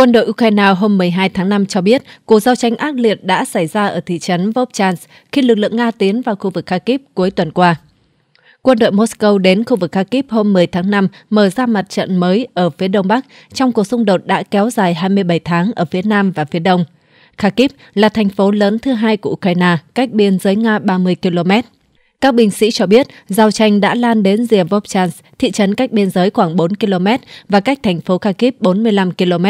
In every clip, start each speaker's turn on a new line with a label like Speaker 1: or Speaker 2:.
Speaker 1: Quân đội Ukraine hôm 12 tháng 5 cho biết cuộc giao tranh ác liệt đã xảy ra ở thị trấn Vovchansk khi lực lượng Nga tiến vào khu vực Kharkiv cuối tuần qua. Quân đội Moscow đến khu vực Kharkiv hôm 10 tháng 5 mở ra mặt trận mới ở phía đông bắc trong cuộc xung đột đã kéo dài 27 tháng ở phía nam và phía đông. Kharkiv là thành phố lớn thứ hai của Ukraine, cách biên giới Nga 30 km. Các binh sĩ cho biết giao tranh đã lan đến rìa Vovchansk, thị trấn cách biên giới khoảng 4 km và cách thành phố Kharkiv 45 km.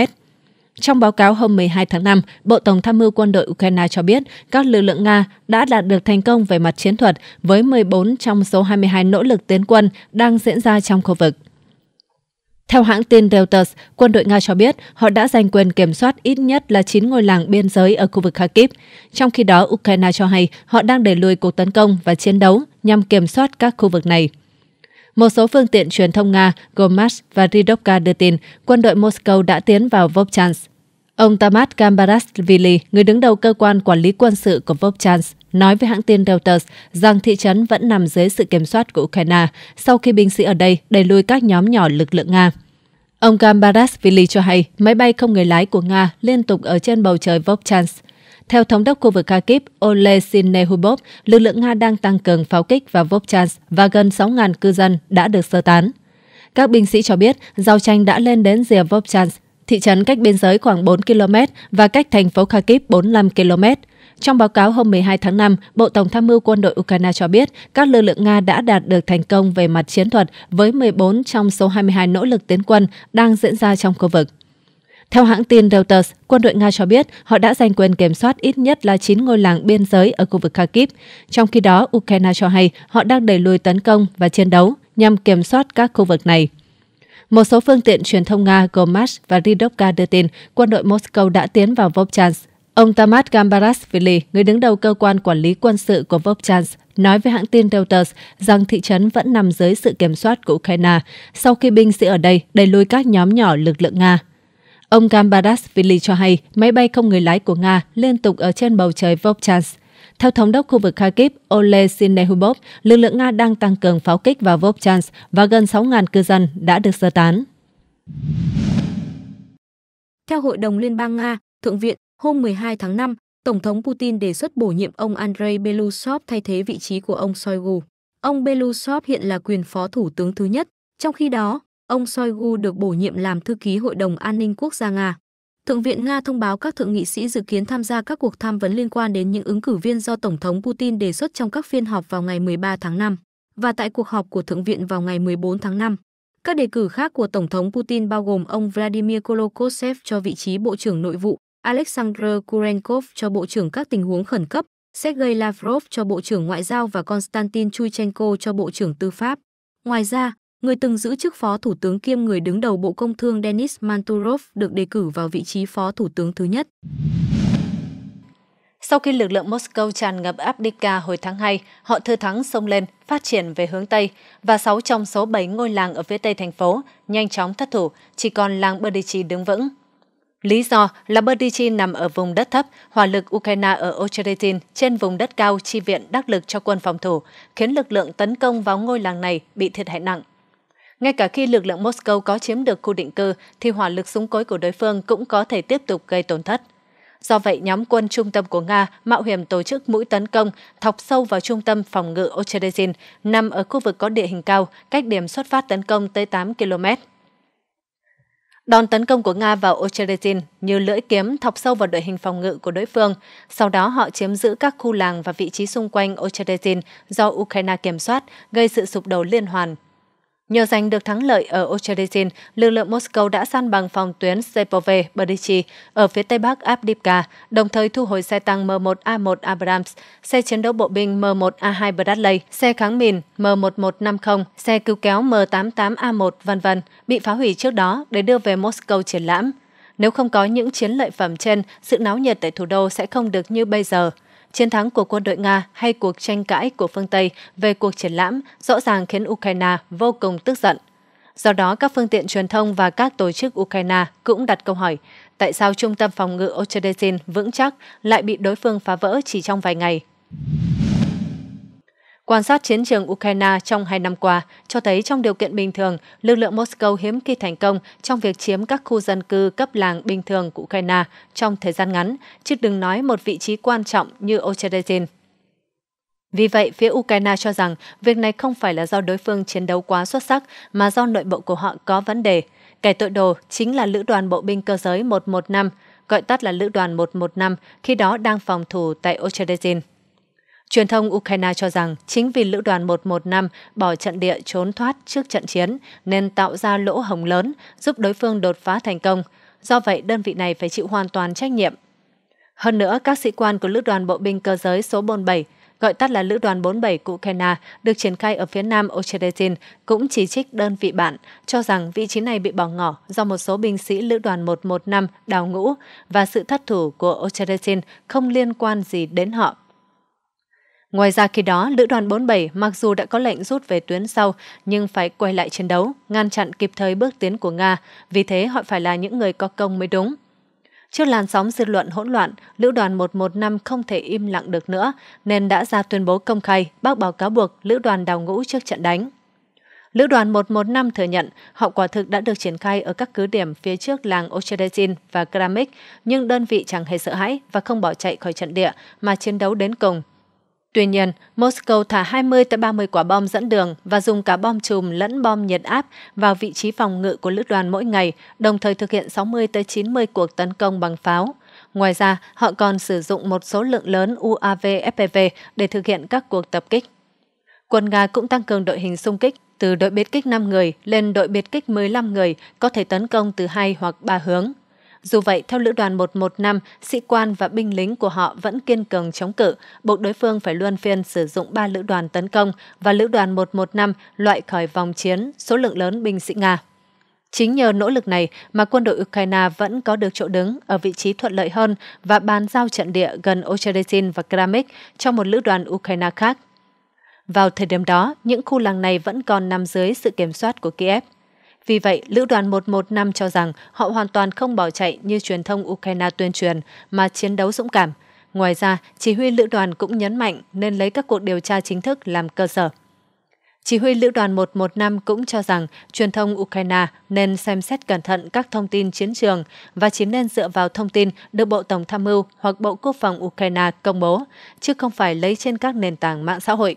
Speaker 1: Trong báo cáo hôm 12 tháng 5, Bộ Tổng tham mưu quân đội Ukraine cho biết các lực lượng Nga đã đạt được thành công về mặt chiến thuật với 14 trong số 22 nỗ lực tiến quân đang diễn ra trong khu vực. Theo hãng tin Reuters, quân đội Nga cho biết họ đã giành quyền kiểm soát ít nhất là 9 ngôi làng biên giới ở khu vực Kharkiv. Trong khi đó, Ukraine cho hay họ đang đẩy lùi cuộc tấn công và chiến đấu nhằm kiểm soát các khu vực này. Một số phương tiện truyền thông Nga gồm và Ridovka đưa tin quân đội Moscow đã tiến vào Vovchansk. Ông Tamat Gambarasvili, người đứng đầu cơ quan quản lý quân sự của Vovchans, nói với hãng tin Reuters rằng thị trấn vẫn nằm dưới sự kiểm soát của Ukraine sau khi binh sĩ ở đây đẩy lùi các nhóm nhỏ lực lượng Nga. Ông Gambarasvili cho hay máy bay không người lái của Nga liên tục ở trên bầu trời Vovchans. Theo thống đốc khu vực Kharkiv Ole Sinehubov, lực lượng Nga đang tăng cường pháo kích vào Vovchans và gần 6.000 cư dân đã được sơ tán. Các binh sĩ cho biết giao tranh đã lên đến rìa Vovchans thị trấn cách biên giới khoảng 4 km và cách thành phố Kharkiv 45 km. Trong báo cáo hôm 12 tháng 5, Bộ Tổng tham mưu quân đội Ukraine cho biết các lực lượng Nga đã đạt được thành công về mặt chiến thuật với 14 trong số 22 nỗ lực tiến quân đang diễn ra trong khu vực. Theo hãng tin Reuters, quân đội Nga cho biết họ đã giành quyền kiểm soát ít nhất là 9 ngôi làng biên giới ở khu vực Kharkiv. Trong khi đó, Ukraine cho hay họ đang đẩy lùi tấn công và chiến đấu nhằm kiểm soát các khu vực này. Một số phương tiện truyền thông Nga gồm và Ridovka đưa tin quân đội Moscow đã tiến vào Vovchansk. Ông Tamas Gambarashvili, người đứng đầu cơ quan quản lý quân sự của Vovchansk, nói với hãng tin Reuters rằng thị trấn vẫn nằm dưới sự kiểm soát của Ukraine sau khi binh sĩ ở đây đẩy lùi các nhóm nhỏ lực lượng Nga. Ông Gambarashvili cho hay máy bay không người lái của Nga liên tục ở trên bầu trời Vovchansk. Theo thống đốc khu vực Kharkiv Ole Sinehubov, lực lượng Nga đang tăng cường pháo kích vào Vovchansk và gần 6.000 cư dân đã được sơ tán. Theo Hội đồng Liên bang Nga, Thượng viện, hôm 12 tháng 5, Tổng thống Putin đề xuất bổ nhiệm ông Andrei Belousov thay thế vị trí của ông Shoigu. Ông Belousov hiện là quyền phó thủ tướng thứ nhất, trong khi đó, ông Shoigu được bổ nhiệm làm thư ký Hội đồng An ninh Quốc gia Nga. Thượng viện Nga thông báo các thượng nghị sĩ dự kiến tham gia các cuộc tham vấn liên quan đến những ứng cử viên do Tổng thống Putin đề xuất trong các phiên họp vào ngày 13 tháng 5 và tại cuộc họp của Thượng viện vào ngày 14 tháng 5. Các đề cử khác của Tổng thống Putin bao gồm ông Vladimir Kolokotsev cho vị trí Bộ trưởng Nội vụ, Alexander Kurenkov cho Bộ trưởng các tình huống khẩn cấp, Sergei Lavrov cho Bộ trưởng Ngoại giao và Konstantin Chuichenko cho Bộ trưởng Tư pháp. Ngoài ra, người từng giữ chức phó thủ tướng kiêm người đứng đầu Bộ Công Thương Denis Manturov được đề cử vào vị trí phó thủ tướng thứ nhất. Sau khi lực lượng Moscow tràn ngập Abdika hồi tháng 2, họ thừa thắng sông lên, phát triển về hướng Tây, và 6 trong số 7 ngôi làng ở phía Tây thành phố nhanh chóng thất thủ, chỉ còn làng Berdichi đứng vững. Lý do là Berdichi nằm ở vùng đất thấp, hỏa lực Ukraine ở Ocheretin trên vùng đất cao chi viện đắc lực cho quân phòng thủ, khiến lực lượng tấn công vào ngôi làng này bị thiệt hại nặng. Ngay cả khi lực lượng Moscow có chiếm được khu định cư, thì hỏa lực súng cối của đối phương cũng có thể tiếp tục gây tổn thất. Do vậy, nhóm quân trung tâm của Nga mạo hiểm tổ chức mũi tấn công thọc sâu vào trung tâm phòng ngự Ochedezin, nằm ở khu vực có địa hình cao, cách điểm xuất phát tấn công tới 8 km. Đòn tấn công của Nga vào Ochedezin như lưỡi kiếm thọc sâu vào đội hình phòng ngự của đối phương. Sau đó họ chiếm giữ các khu làng và vị trí xung quanh Ochedezin do Ukraine kiểm soát, gây sự sụp đổ liên hoàn. Nhờ giành được thắng lợi ở Ocherezin, lực lượng Moscow đã san bằng phòng tuyến sepove berdichi ở phía tây bắc Abdivka, đồng thời thu hồi xe tăng M1A1 Abrams, xe chiến đấu bộ binh M1A2 Bradley, xe kháng mìn M1150, xe cứu kéo M88A1 vân vân bị phá hủy trước đó để đưa về Moscow triển lãm. Nếu không có những chiến lợi phẩm trên, sự náo nhiệt tại thủ đô sẽ không được như bây giờ chiến thắng của quân đội Nga hay cuộc tranh cãi của phương Tây về cuộc triển lãm rõ ràng khiến Ukraine vô cùng tức giận. Do đó, các phương tiện truyền thông và các tổ chức Ukraine cũng đặt câu hỏi tại sao trung tâm phòng ngự Ochedesin vững chắc lại bị đối phương phá vỡ chỉ trong vài ngày. Quan sát chiến trường Ukraine trong hai năm qua cho thấy trong điều kiện bình thường, lực lượng Moscow hiếm khi thành công trong việc chiếm các khu dân cư cấp làng bình thường của Ukraine trong thời gian ngắn, chứ đừng nói một vị trí quan trọng như Ocherezin. Vì vậy, phía Ukraine cho rằng việc này không phải là do đối phương chiến đấu quá xuất sắc mà do nội bộ của họ có vấn đề. Kẻ tội đồ chính là Lữ đoàn Bộ binh Cơ giới 115, gọi tắt là Lữ đoàn 115, khi đó đang phòng thủ tại Ocherezin. Truyền thông Ukraine cho rằng chính vì lữ đoàn 115 bỏ trận địa trốn thoát trước trận chiến nên tạo ra lỗ hồng lớn giúp đối phương đột phá thành công. Do vậy, đơn vị này phải chịu hoàn toàn trách nhiệm. Hơn nữa, các sĩ quan của lữ đoàn bộ binh cơ giới số 47 gọi tắt là Lữ đoàn 47 của Ukraine, được triển khai ở phía nam Ocheretin, cũng chỉ trích đơn vị bạn, cho rằng vị trí này bị bỏ ngỏ do một số binh sĩ Lữ đoàn 115 đào ngũ và sự thất thủ của Ocheretin không liên quan gì đến họ. Ngoài ra khi đó, Lữ đoàn 47 mặc dù đã có lệnh rút về tuyến sau nhưng phải quay lại chiến đấu, ngăn chặn kịp thời bước tiến của Nga, vì thế họ phải là những người có công mới đúng. Trước làn sóng dư luận hỗn loạn, Lữ đoàn 115 không thể im lặng được nữa nên đã ra tuyên bố công khai bác báo cáo buộc Lữ đoàn đào ngũ trước trận đánh. Lữ đoàn 115 thừa nhận họ quả thực đã được triển khai ở các cứ điểm phía trước làng Ochedezin và Kramik, nhưng đơn vị chẳng hề sợ hãi và không bỏ chạy khỏi trận địa mà chiến đấu đến cùng. Tuy nhiên, Moscow thả 20 tới 30 quả bom dẫn đường và dùng cả bom chùm lẫn bom nhiệt áp vào vị trí phòng ngự của lữ đoàn mỗi ngày, đồng thời thực hiện 60 tới 90 cuộc tấn công bằng pháo. Ngoài ra, họ còn sử dụng một số lượng lớn UAV FPV để thực hiện các cuộc tập kích. Quân Nga cũng tăng cường đội hình xung kích, từ đội biệt kích 5 người lên đội biệt kích 15 người, có thể tấn công từ hai hoặc ba hướng. Dù vậy, theo Lữ đoàn 115, sĩ quan và binh lính của họ vẫn kiên cường chống cự, buộc đối phương phải luân phiên sử dụng 3 lữ đoàn tấn công và Lữ đoàn 115 loại khỏi vòng chiến số lượng lớn binh sĩ Nga. Chính nhờ nỗ lực này mà quân đội Ukraine vẫn có được chỗ đứng ở vị trí thuận lợi hơn và bàn giao trận địa gần Ocherezin và Kramik cho một lữ đoàn Ukraine khác. Vào thời điểm đó, những khu làng này vẫn còn nằm dưới sự kiểm soát của Kiev. Vì vậy, Lữ đoàn 115 cho rằng họ hoàn toàn không bỏ chạy như truyền thông Ukraine tuyên truyền, mà chiến đấu dũng cảm. Ngoài ra, chỉ huy lữ đoàn cũng nhấn mạnh nên lấy các cuộc điều tra chính thức làm cơ sở. Chỉ huy Lữ đoàn 115 cũng cho rằng truyền thông Ukraine nên xem xét cẩn thận các thông tin chiến trường và chỉ nên dựa vào thông tin được Bộ Tổng tham mưu hoặc Bộ Quốc phòng Ukraine công bố, chứ không phải lấy trên các nền tảng mạng xã hội.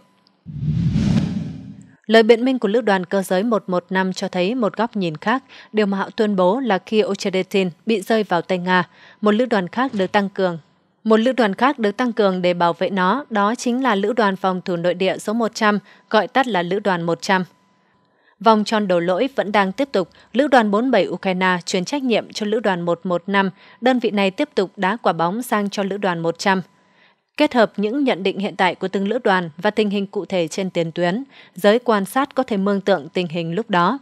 Speaker 1: Lời biện minh của lữ đoàn cơ giới 115 cho thấy một góc nhìn khác, điều mà họ tuyên bố là khi Ocheretin bị rơi vào tay Nga, một lữ đoàn khác được tăng cường. Một lữ đoàn khác được tăng cường để bảo vệ nó, đó chính là lữ đoàn phòng thủ nội địa số 100, gọi tắt là lữ đoàn 100. Vòng tròn đổ lỗi vẫn đang tiếp tục, lữ đoàn 47 Ukraine chuyển trách nhiệm cho lữ đoàn 115, đơn vị này tiếp tục đá quả bóng sang cho lữ đoàn 100. Kết hợp những nhận định hiện tại của từng lữ đoàn và tình hình cụ thể trên tiền tuyến, giới quan sát có thể mường tượng tình hình lúc đó.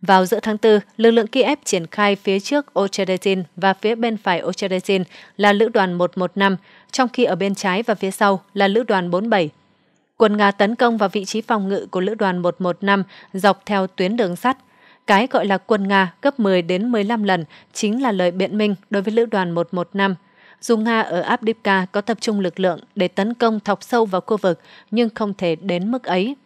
Speaker 1: Vào giữa tháng 4, lực lượng Kiev triển khai phía trước Ocherezin và phía bên phải Ocherezin là lữ đoàn 115, trong khi ở bên trái và phía sau là lữ đoàn 47. Quân Nga tấn công vào vị trí phòng ngự của lữ đoàn 115 dọc theo tuyến đường sắt. Cái gọi là quân Nga gấp 10 đến 15 lần chính là lời biện minh đối với lữ đoàn 115 dù Nga ở Abdivka có tập trung lực lượng để tấn công thọc sâu vào khu vực nhưng không thể đến mức ấy.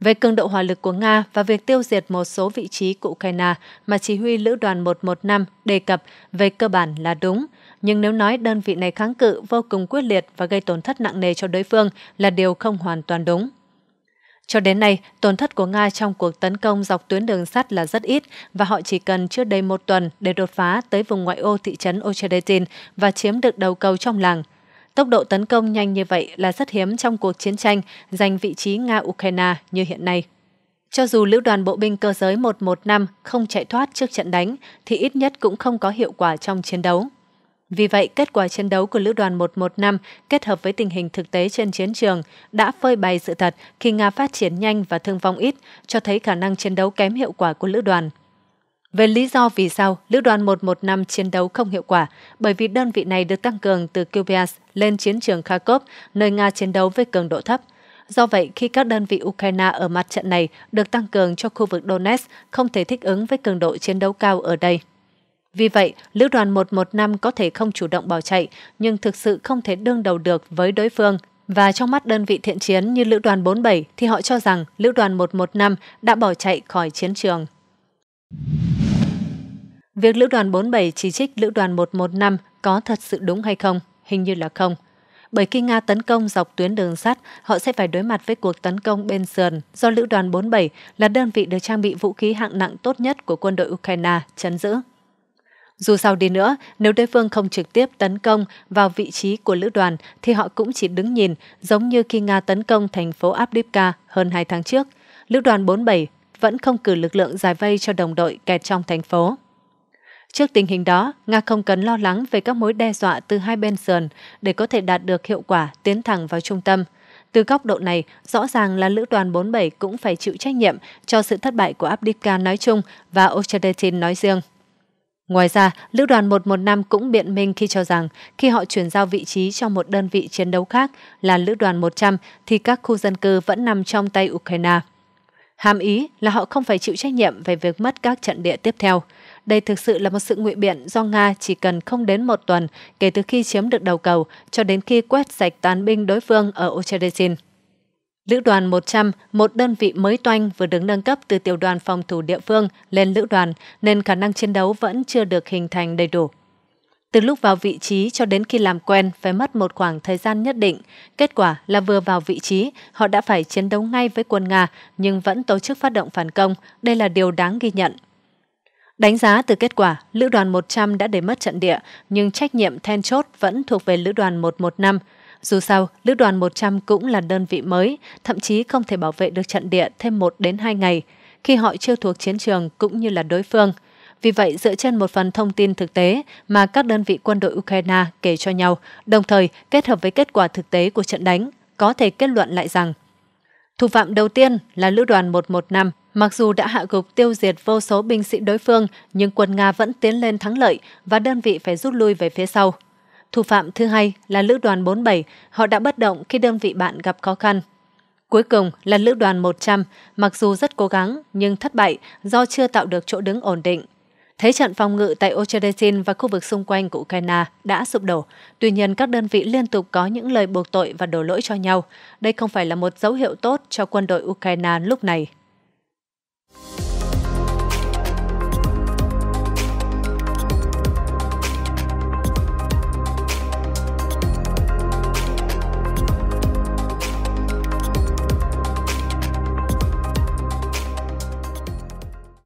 Speaker 1: Về cường độ hỏa lực của Nga và việc tiêu diệt một số vị trí của Ukraine mà chỉ huy Lữ đoàn 115 đề cập về cơ bản là đúng, nhưng nếu nói đơn vị này kháng cự vô cùng quyết liệt và gây tổn thất nặng nề cho đối phương là điều không hoàn toàn đúng. Cho đến nay, tổn thất của Nga trong cuộc tấn công dọc tuyến đường sắt là rất ít và họ chỉ cần chưa đầy một tuần để đột phá tới vùng ngoại ô thị trấn Ochedetin và chiếm được đầu cầu trong làng. Tốc độ tấn công nhanh như vậy là rất hiếm trong cuộc chiến tranh giành vị trí Nga-Ukraine như hiện nay. Cho dù lữ đoàn bộ binh cơ giới 115 không chạy thoát trước trận đánh, thì ít nhất cũng không có hiệu quả trong chiến đấu. Vì vậy, kết quả chiến đấu của Lữ đoàn 115 kết hợp với tình hình thực tế trên chiến trường đã phơi bày sự thật khi Nga phát triển nhanh và thương vong ít, cho thấy khả năng chiến đấu kém hiệu quả của lữ đoàn. Về lý do vì sao Lữ đoàn 115 chiến đấu không hiệu quả, bởi vì đơn vị này được tăng cường từ Kupiansk lên chiến trường Kharkov, nơi Nga chiến đấu với cường độ thấp. Do vậy, khi các đơn vị Ukraine ở mặt trận này được tăng cường cho khu vực Donetsk không thể thích ứng với cường độ chiến đấu cao ở đây. Vì vậy, Lữ đoàn 115 có thể không chủ động bỏ chạy, nhưng thực sự không thể đương đầu được với đối phương. Và trong mắt đơn vị thiện chiến như Lữ đoàn 47 thì họ cho rằng Lữ đoàn 115 đã bỏ chạy khỏi chiến trường. Việc Lữ đoàn 47 chỉ trích Lữ đoàn 115 có thật sự đúng hay không? Hình như là không. Bởi khi Nga tấn công dọc tuyến đường sắt, họ sẽ phải đối mặt với cuộc tấn công bên sườn do Lữ đoàn 47 là đơn vị được trang bị vũ khí hạng nặng tốt nhất của quân đội Ukraine chấn giữ. Dù sao đi nữa, nếu đối phương không trực tiếp tấn công vào vị trí của lữ đoàn thì họ cũng chỉ đứng nhìn, giống như khi Nga tấn công thành phố Abdivka hơn 2 tháng trước. Lữ đoàn 47 vẫn không cử lực lượng giải vây cho đồng đội kẹt trong thành phố. Trước tình hình đó, Nga không cần lo lắng về các mối đe dọa từ hai bên sườn để có thể đạt được hiệu quả tiến thẳng vào trung tâm. Từ góc độ này, rõ ràng là Lữ đoàn 47 cũng phải chịu trách nhiệm cho sự thất bại của Abdivka nói chung và Ochadetin nói riêng. Ngoài ra, Lữ đoàn 115 cũng biện minh khi cho rằng khi họ chuyển giao vị trí cho một đơn vị chiến đấu khác là Lữ đoàn 100 thì các khu dân cư vẫn nằm trong tay Ukraine. Hàm ý là họ không phải chịu trách nhiệm về việc mất các trận địa tiếp theo. Đây thực sự là một sự ngụy biện do Nga chỉ cần không đến một tuần kể từ khi chiếm được đầu cầu cho đến khi quét sạch tàn binh đối phương ở Ocherezin. Lữ đoàn 100, một đơn vị mới toanh vừa đứng nâng cấp từ tiểu đoàn phòng thủ địa phương lên lữ đoàn nên khả năng chiến đấu vẫn chưa được hình thành đầy đủ. Từ lúc vào vị trí cho đến khi làm quen phải mất một khoảng thời gian nhất định. Kết quả là vừa vào vị trí, họ đã phải chiến đấu ngay với quân Nga nhưng vẫn tổ chức phát động phản công. Đây là điều đáng ghi nhận. Đánh giá từ kết quả, Lữ đoàn 100 đã để mất trận địa, nhưng trách nhiệm then chốt vẫn thuộc về Lữ đoàn 115. Dù sao, Lữ đoàn 100 cũng là đơn vị mới, thậm chí không thể bảo vệ được trận địa thêm 1 đến 2 ngày, khi họ chưa thuộc chiến trường cũng như là đối phương. Vì vậy, dựa trên một phần thông tin thực tế mà các đơn vị quân đội Ukraine kể cho nhau, đồng thời kết hợp với kết quả thực tế của trận đánh, có thể kết luận lại rằng Thủ phạm đầu tiên là Lữ đoàn 115. Mặc dù đã hạ gục tiêu diệt vô số binh sĩ đối phương, nhưng quân Nga vẫn tiến lên thắng lợi và đơn vị phải rút lui về phía sau. Thủ phạm thứ hai là Lữ đoàn 47, họ đã bất động khi đơn vị bạn gặp khó khăn. Cuối cùng là Lữ đoàn 100, mặc dù rất cố gắng nhưng thất bại do chưa tạo được chỗ đứng ổn định. Thế trận phòng ngự tại Ocherdesin và khu vực xung quanh của Ukraine đã sụp đổ. Tuy nhiên, các đơn vị liên tục có những lời buộc tội và đổ lỗi cho nhau. Đây không phải là một dấu hiệu tốt cho quân đội Ukraine lúc này.